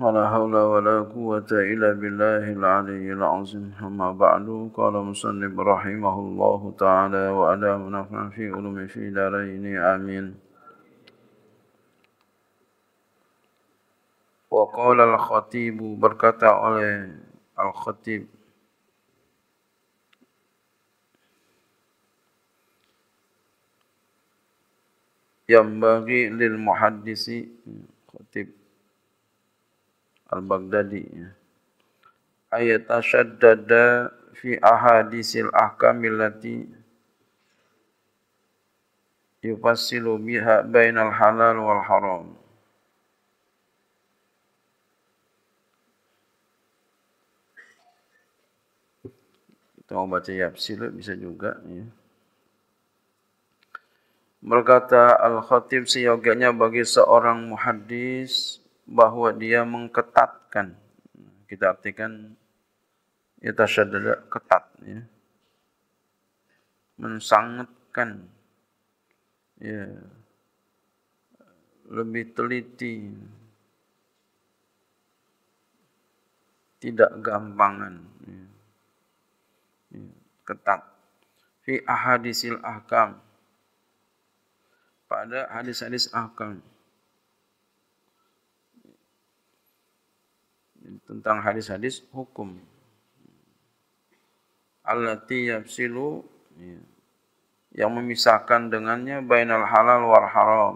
ولا حول ولا قوة إلا بالله العلي العظيم أما بعد قال مسلم رحمه الله تعالى وألا منافع في علوم في دارين آمين وقال الخطيب بركة على الخطيب ينبغي yang Al-Baghdadi ya. ayat asyaddada fi ahadisil ahkam allati yufassilu biha bainal halal wal haram kita mau baca yafsil bisa juga ya berkata al khatib seyogianya bagi seorang muhadis bahwa dia mengketatkan kita artikan itu ya, adalah ketat ya. mensangatkan ya. lebih teliti tidak gampangan ya. Ya. ketat fi ahadisil ahkam pada hadis-hadis ahkam -hadis tentang hadis-hadis hukum tiap silu ya, yang memisahkan dengannya al halal war haram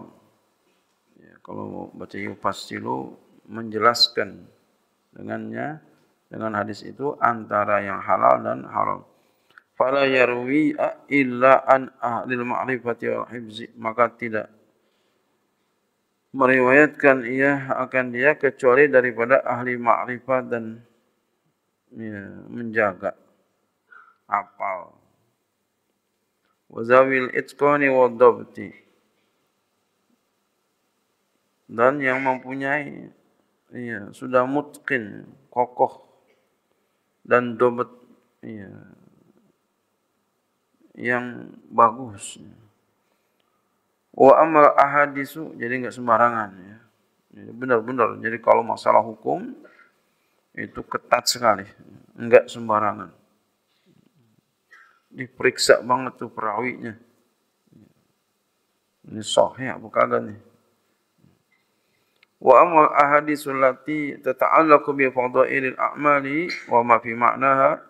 ya, kalau baca silu menjelaskan dengannya dengan hadis itu antara yang halal dan haram fala yarwi illa an ahli ma'rifati wal hifzi maka tidak meriwayatkan ia akan dia kecuali daripada ahli makrifat dan ya, menjaga apal wazawil itqani wadabti dan yang mempunyai ya, sudah mutqin kokoh dan dobet ya, yang bagus Wa amma ahadisu jadi enggak sembarangan ya. benar-benar jadi kalau masalah hukum itu ketat sekali, enggak sembarangan. Diperiksa banget tu perawi nya. Ini sahih apa kagak nih? Wa amma ahadisu allati tata'allaqu bi fadailil a'mali wa ma fi ma'naha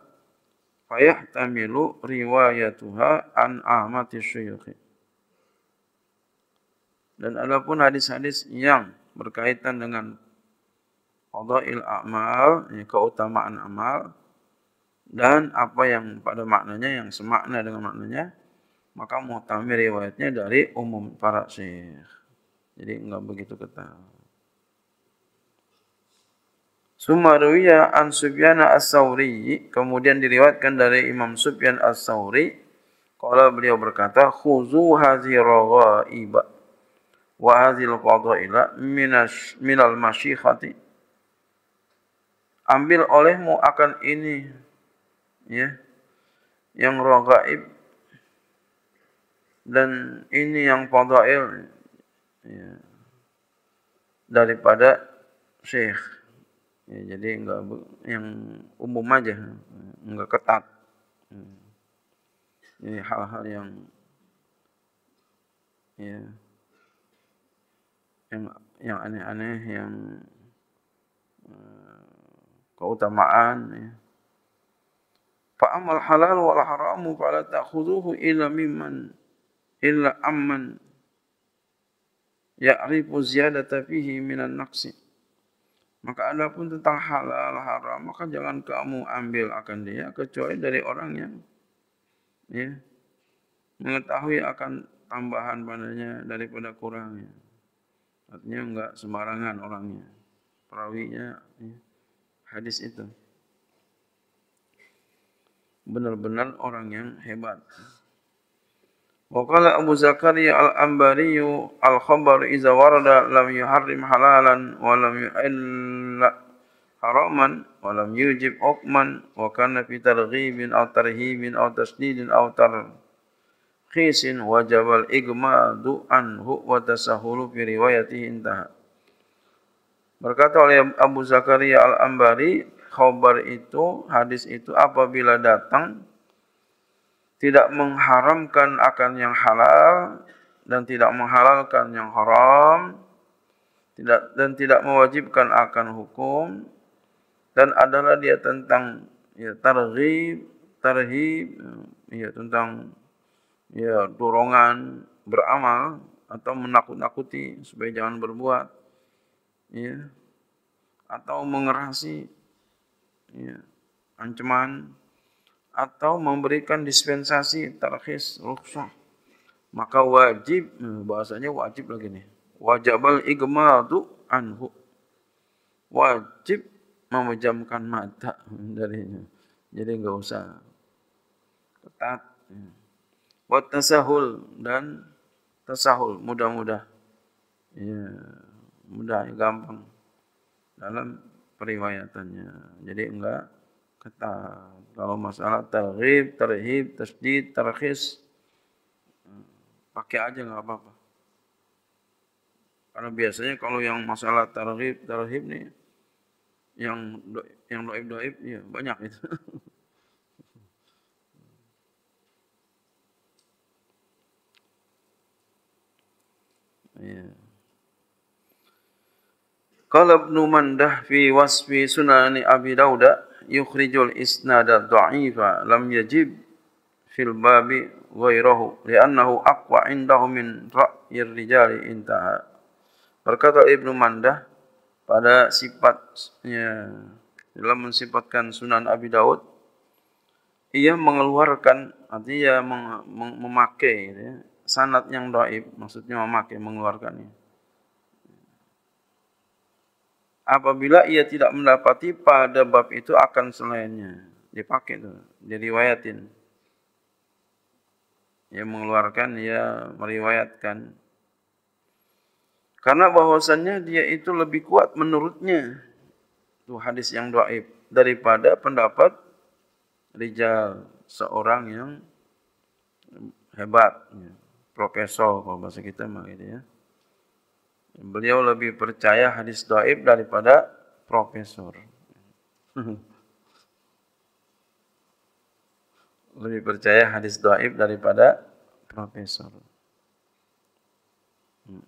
fayahtamilu riwayatuha an ahmati syuyukhi. Dan ada pun hadis-hadis yang berkaitan dengan Fadha'il amal, keutamaan amal Dan apa yang pada maknanya, yang semakna dengan maknanya Maka mutami riwayatnya dari umum para syekh Jadi enggak begitu ketat Sumarwiya an Subyana as Sauri kemudian diriwayatkan dari Imam Subyan as Sauri kalau beliau berkata khuzu hadhi ibad wa hadhil qadaila minas minal masyikhati ambil olehmu akan ini ya yang rogaib dan ini yang fadail ya, daripada syekh ya, jadi enggak yang umum aja enggak ketat hmm. ini hal-hal yang ya yang yang aneh-aneh yang eh, keutamaan ya. Fa amal halal wal haram fala ta'khudhuhu illa mimman illa amman ya'rifu ziyadata fihi minan naqsi. Maka adapun tentang halal haram maka jangan kamu ambil akan dia kecuali dari orang yang ya, mengetahui akan tambahan padanya daripada kurangnya. Artinya enggak sembarangan orangnya. Perawinya ya, hadis itu. Benar-benar orang yang hebat. Wakala Abu Zakaria al Ambariyu al Khobar iza warda lam yuharim halalan walam yuilla haraman walam yujib okman wakana fi targhibin atau tarhibin atau tasnidin atau qisin wajabal igmadu anhu wa tasahulu fi riwayatih intaha. Berkata oleh Abu Zakaria Al-Ambari, khabar itu, hadis itu apabila datang, tidak mengharamkan akan yang halal dan tidak menghalalkan yang haram tidak dan tidak mewajibkan akan hukum dan adalah dia tentang ya targhib tarhib ya tentang ya dorongan beramal atau menakut-nakuti supaya jangan berbuat ya atau mengerasi ya ancaman atau memberikan dispensasi tarkhis rukhsah maka wajib hmm, bahasanya wajib lagi nih wajibal igmadu anhu wajib memejamkan mata darinya jadi enggak usah ketat ya buat tasahul dan tasahul mudah-mudah ya mudah gampang dalam periwayatannya jadi enggak kata kalau masalah terhib tarhib, tasdid terkhis pakai aja enggak apa-apa karena biasanya kalau yang masalah terhib tarhib nih yang yang doib doib ya banyak itu Kalau ya. ibn Mandah fi wasfi sunani Abi Dawud Dawda yukhrijul isnada da'ifa lam yajib fil babi wa'irahu, li'annahu akwa indahu min ra'yir rijali intaha. Berkata Ibn Mandah pada sifatnya dalam mensifatkan sunan Abi Daud ia mengeluarkan artinya mem- mem- memakai ya, sanat yang doib, maksudnya memakai mengeluarkannya. Apabila ia tidak mendapati pada bab itu akan selainnya dipakai itu, jadi wayatin. Ia mengeluarkan, ia meriwayatkan. Karena bahwasannya dia itu lebih kuat menurutnya itu hadis yang doib daripada pendapat rijal seorang yang hebat. Ya profesor kalau bahasa kita mah gitu ya. Beliau lebih percaya hadis doib daripada profesor. lebih percaya hadis doib daripada profesor. Hmm.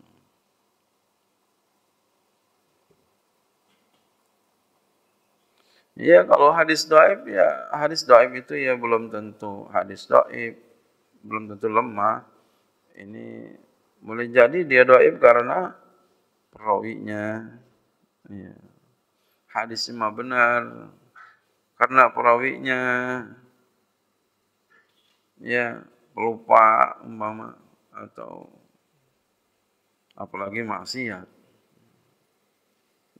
Ya kalau hadis doib ya hadis doib itu ya belum tentu hadis doib belum tentu lemah ini boleh jadi dia doib karena perawinya ya. hadis mah benar karena perawinya ya lupa umpama atau apalagi maksiat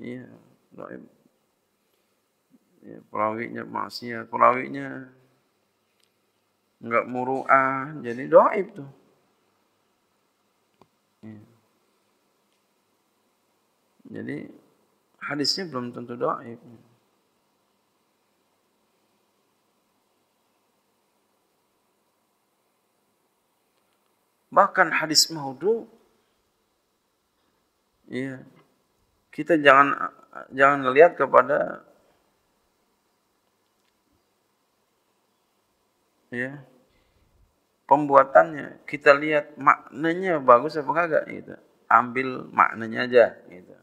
iya doib ya, perawinya maksiat perawinya enggak muruah jadi doib tuh Ya. Jadi hadisnya belum tentu doa. Bahkan hadis maudhu ya, kita jangan jangan lihat kepada ya pembuatannya kita lihat maknanya bagus apa kagak gitu ambil maknanya aja gitu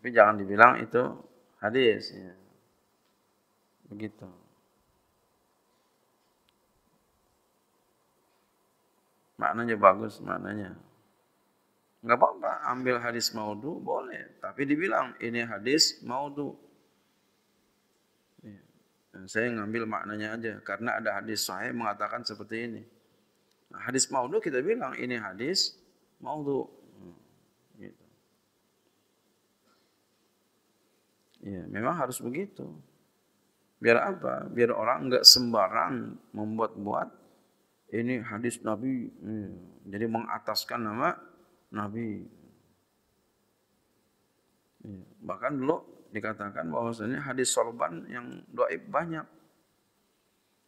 tapi jangan dibilang itu hadis ya. begitu maknanya bagus maknanya nggak apa-apa ambil hadis maudhu boleh tapi dibilang ini hadis maudhu Eh, saya ngambil maknanya aja karena ada hadis sahih mengatakan seperti ini. Nah, hadis maudhu kita bilang ini hadis maudhu. Hmm, gitu. Ya, memang harus begitu. Biar apa? Biar orang enggak sembarang membuat-buat ini hadis Nabi. Hmm, jadi mengataskan nama Nabi. Bahkan dulu dikatakan bahwasanya hadis sorban yang doaib banyak.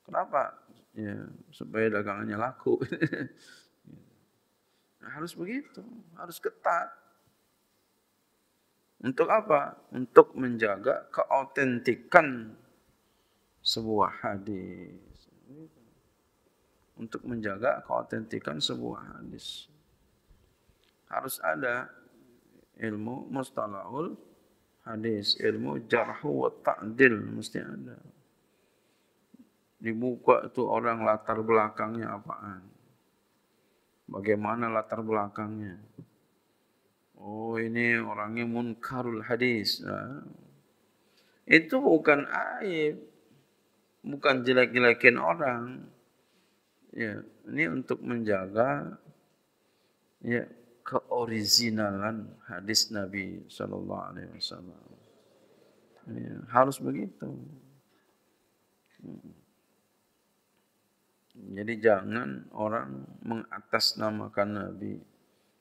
Kenapa? Ya, supaya dagangannya laku. harus begitu, harus ketat. Untuk apa? Untuk menjaga keautentikan sebuah hadis. Untuk menjaga keautentikan sebuah hadis. Harus ada ilmu mustalahul hadis ilmu jarhu wa ta'dil mesti ada dibuka itu orang latar belakangnya apaan bagaimana latar belakangnya oh ini orangnya munkarul hadis ha? itu bukan aib bukan jelek-jelekin orang ya ini untuk menjaga ya keoriginalan hadis Nabi Sallallahu Alaihi Wasallam. Harus begitu. Hmm. Jadi jangan orang mengatasnamakan Nabi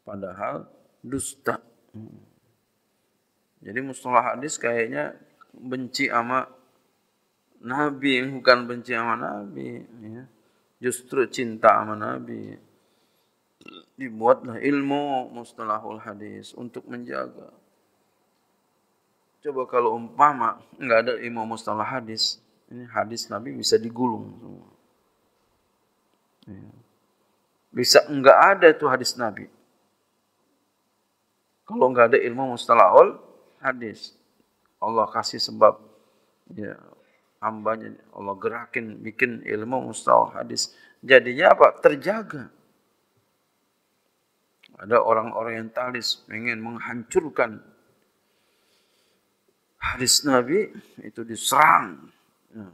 padahal dusta. Hmm. Jadi mustalah hadis kayaknya benci sama Nabi bukan benci sama Nabi. Ya. Justru cinta sama Nabi dibuatlah ilmu mustalahul hadis untuk menjaga. Coba kalau umpama nggak ada ilmu mustalah hadis, ini hadis Nabi bisa digulung semua. Bisa nggak ada itu hadis Nabi. Kalau nggak ada ilmu mustalahul hadis, Allah kasih sebab ya hambanya Allah gerakin bikin ilmu mustalah hadis. Jadinya apa? Terjaga ada orang orientalis ingin menghancurkan hadis Nabi itu diserang ya.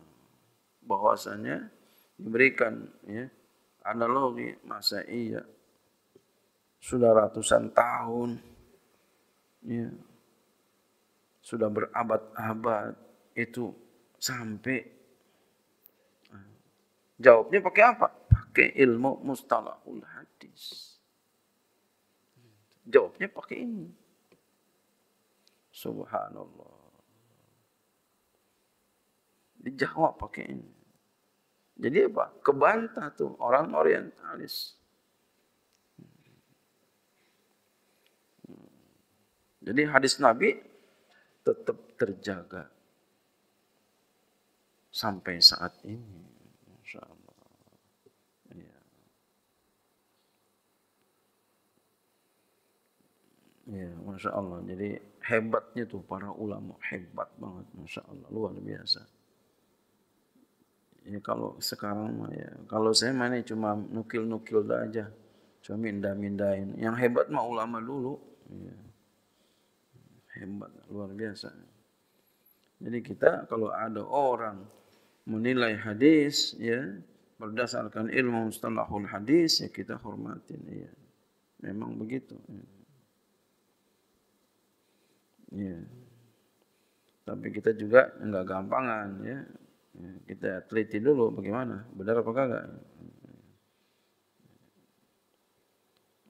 bahwasanya diberikan ya, analogi masa iya sudah ratusan tahun ya, sudah berabad-abad itu sampai ya. jawabnya pakai apa? Pakai ilmu mustalahul hadis. Jawabnya pakai ini. Subhanallah. Dijawab pakai ini. Jadi apa? Kebantah tu orang orientalis. Jadi hadis Nabi tetap terjaga sampai saat ini. Ya, masya Allah. Jadi hebatnya tuh para ulama hebat banget, masya Allah luar biasa. Ya, kalau sekarang mah ya, kalau saya mana cuma nukil-nukil aja, cuma minda mindahin. Yang hebat mah ulama dulu. Ya. Hebat luar biasa. Jadi kita kalau ada orang menilai hadis ya berdasarkan ilmu ustalahul hadis ya kita hormatin ya. Memang begitu. Ya ya. tapi kita juga enggak gampangan ya kita teliti dulu bagaimana benar apakah enggak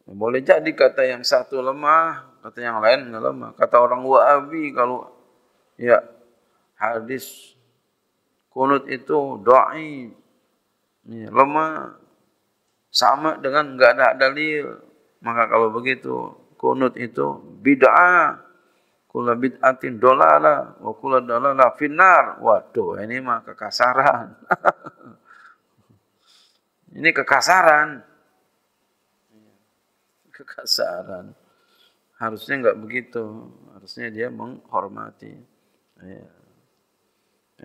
boleh jadi kata yang satu lemah kata yang lain enggak lemah kata orang wahabi kalau ya hadis kunut itu doai, ya, lemah sama dengan enggak ada dalil maka kalau begitu kunut itu bid'ah kula bid'atin dolala wa lah. oh, kula dolala lah. finar waduh ini mah kekasaran ini kekasaran kekasaran harusnya enggak begitu harusnya dia menghormati ya.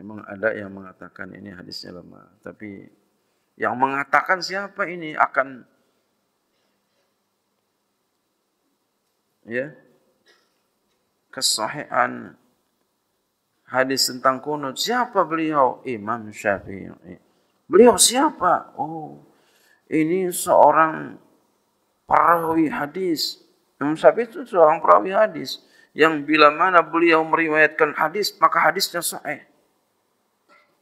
memang ada yang mengatakan ini hadisnya lemah tapi yang mengatakan siapa ini akan ya yeah kesahihan hadis tentang kunut. Siapa beliau? Imam Syafi'i. Beliau siapa? Oh, ini seorang perawi hadis. Imam Syafi'i itu seorang perawi hadis. Yang bila mana beliau meriwayatkan hadis, maka hadisnya sahih.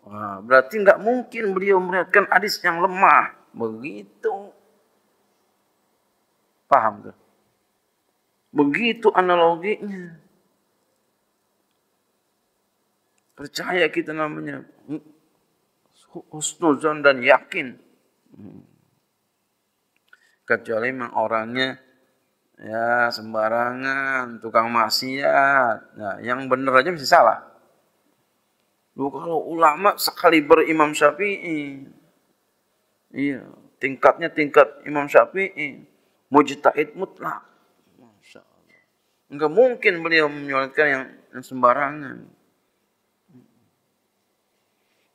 Wah, berarti tidak mungkin beliau meriwayatkan hadis yang lemah. Begitu. Paham tuh? Begitu analoginya. percaya kita namanya husnuzon dan yakin kecuali memang orangnya ya sembarangan tukang maksiat nah, yang benar aja bisa salah Loh, kalau ulama sekali berimam syafi'i iya tingkatnya tingkat imam syafi'i mujtahid mutlak Enggak mungkin beliau menyuarakan yang, yang sembarangan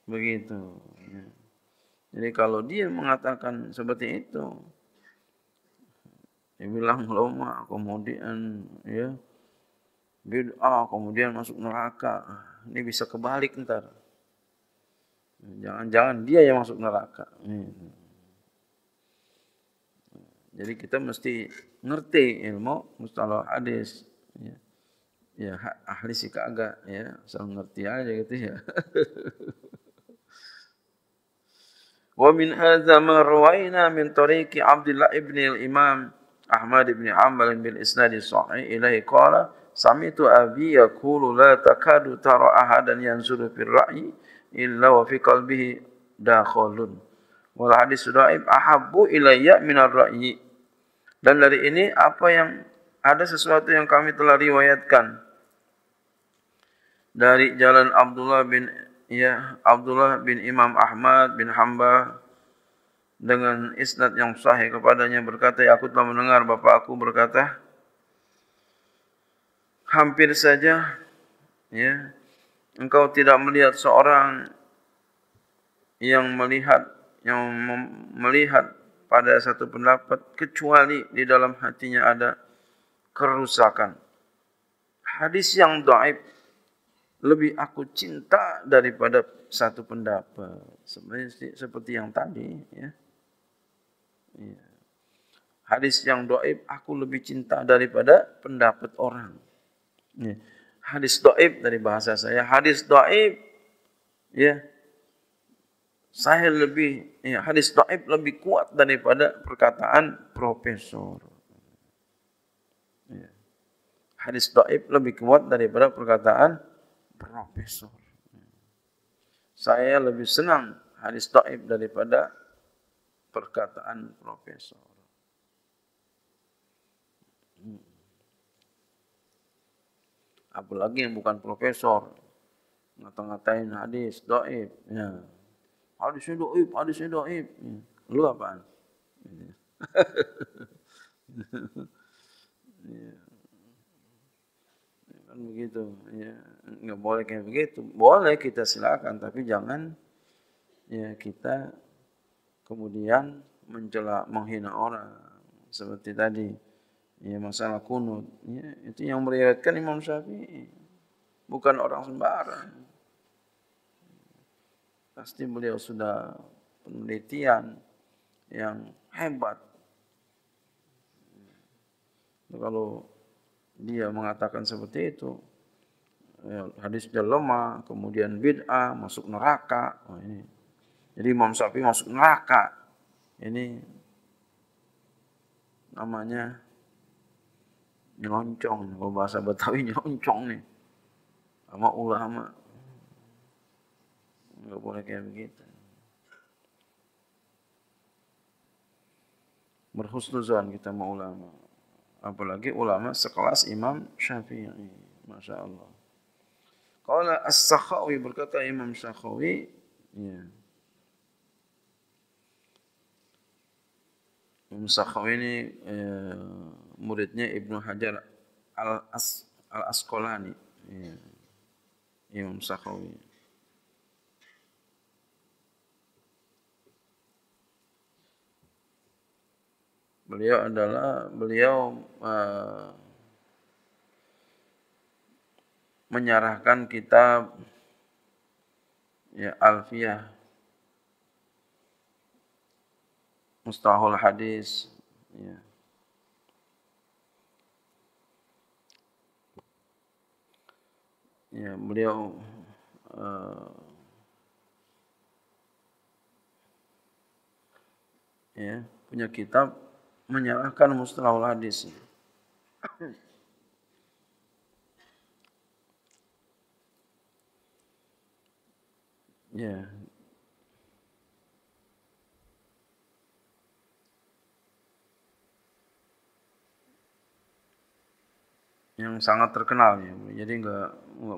begitu. Ya. Jadi kalau dia mengatakan seperti itu, dia bilang loma kemudian ya bid'ah kemudian masuk neraka. Ini bisa kebalik ntar. Jangan-jangan dia yang masuk neraka. Jadi kita mesti ngerti ilmu mustalah hadis. Ya, ya ahli sih kagak ya, asal ngerti aja gitu ya. ومن هذا ما روينا من طريق عبد الله ابن الإمام أحمد بن عمل بالإسناد الصحيح إليه قال سمعت أبي يقول لا تكاد ترى أحدا ينزل في الرأي إلا وفي قلبه داخل والحديث دائم أحب إلي من الرأي dan dari ini apa yang ada sesuatu yang kami telah riwayatkan dari jalan Abdullah bin ya Abdullah bin Imam Ahmad bin Hamba dengan isnad yang sahih kepadanya berkata ya, aku telah mendengar bapa aku berkata hampir saja ya engkau tidak melihat seorang yang melihat yang melihat pada satu pendapat kecuali di dalam hatinya ada kerusakan hadis yang doaib lebih aku cinta daripada satu pendapat. Sebenarnya seperti yang tadi. Ya. ya. Hadis yang doib, aku lebih cinta daripada pendapat orang. Ya. Hadis doib dari bahasa saya. Hadis doib, ya. saya lebih, ya, hadis doib lebih kuat daripada perkataan profesor. Hadis doib lebih kuat daripada perkataan profesor. Saya lebih senang hadis taib daripada perkataan profesor. Apalagi yang bukan profesor ngata-ngatain hadis doib, ya. hadisnya doib, hadisnya doib, ya. lu apaan? Ya. ya begitu ya nggak boleh kayak begitu boleh kita silakan tapi jangan ya kita kemudian mencela menghina orang seperti tadi ya masalah kunut ya, itu yang meriwayatkan Imam Syafi'i bukan orang sembarang pasti beliau sudah penelitian yang hebat kalau dia mengatakan seperti itu ya, hadis hadisnya lemah kemudian bid'ah masuk neraka oh, ini jadi Imam Syafi'i masuk neraka ini namanya nyoncong kalau oh, bahasa Betawi nyoncong nih sama ulama nggak boleh kayak begitu berhusnuzan kita mau ulama apalagi ulama sekelas Imam Syafi'i. Masya Allah. Qala As-Sakhawi berkata Imam Sakhawi, ya. Imam Sakhawi ini e, ya, muridnya Ibnu Hajar Al-As al Ya. Imam Sakhawi. beliau adalah beliau uh, menyerahkan kitab ya Alfiyah Mustahul Hadis ya. ya beliau uh, ya punya kitab menyalahkan mustalahul hadis. ya. yang sangat terkenal ya. Jadi enggak,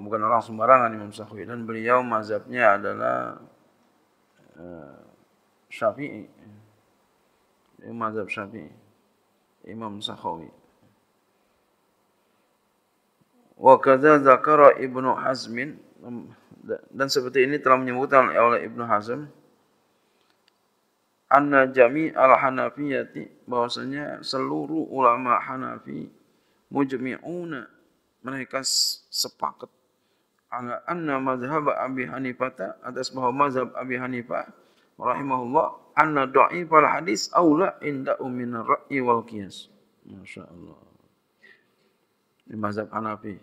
bukan orang sembarangan Imam Syafi'i dan beliau mazhabnya adalah uh, Syafi'i. Ini mazhab Syafi'i. Imam Sakhawi. Wa kaza zakara Ibnu Hazm dan seperti ini telah menyebutkan oleh Ibnu Hazm anna al hanafiyati bahwasanya seluruh ulama Hanafi mujmi'una mereka sepakat ala anna mazhab Abi Hanifah atas bahawa mazhab Abi Hanifah rahimahullah anna da'if al hadis aula inda um min ar ra'yi wal qiyas masyaallah di mazhab Hanafi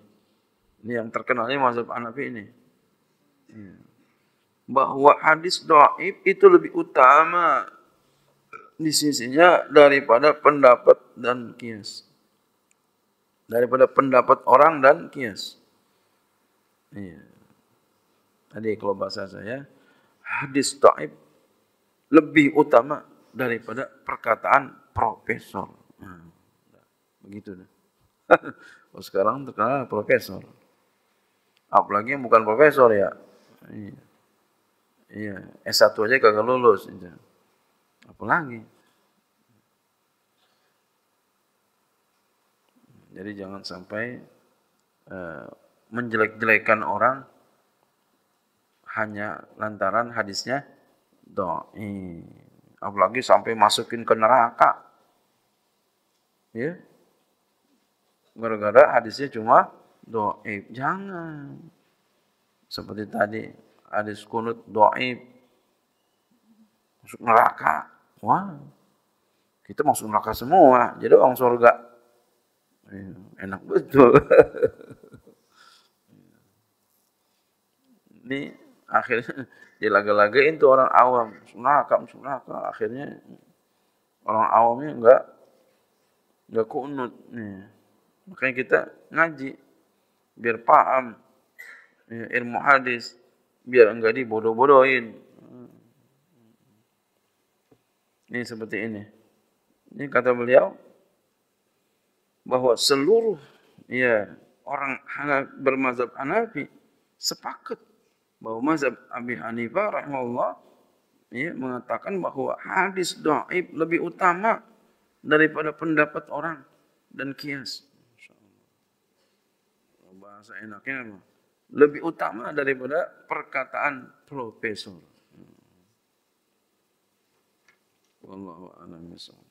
ini yang terkenal ini mazhab Hanafi ini ya. bahwa hadis da'if itu lebih utama di sisinya daripada pendapat dan kias daripada pendapat orang dan kias iya. tadi kalau bahasa saya hadis ta'ib lebih utama daripada perkataan profesor. Nah, begitu dah. oh, sekarang terkenal profesor. Apalagi yang bukan profesor ya. Iya. Iya, S1 aja kagak lulus. Iya. Apalagi. Jadi jangan sampai uh, menjelek-jelekan orang hanya lantaran hadisnya do'if. Apalagi sampai masukin ke neraka. Ya. Gara-gara hadisnya cuma do'if. Jangan. Seperti tadi, hadis kunut do'if. Masuk neraka. Wah. Kita masuk neraka semua. Jadi orang surga. Iya, enak betul. Ini akhirnya dilaga-lagain tuh orang awam sunnah kam sunnah kam akhirnya orang awamnya enggak enggak kunut nih makanya kita ngaji biar paham ya, ilmu hadis biar enggak dibodoh-bodohin ini seperti ini ini kata beliau bahwa seluruh ya orang bermazhab Hanafi sepakat bahwa Mazhab Abi Hanifa, rahimahullah ya, mengatakan bahwa hadis doib lebih utama daripada pendapat orang dan kias. Bahasa enaknya apa? Lebih utama daripada perkataan profesor. Hmm. Wallahu a'lam bishawab.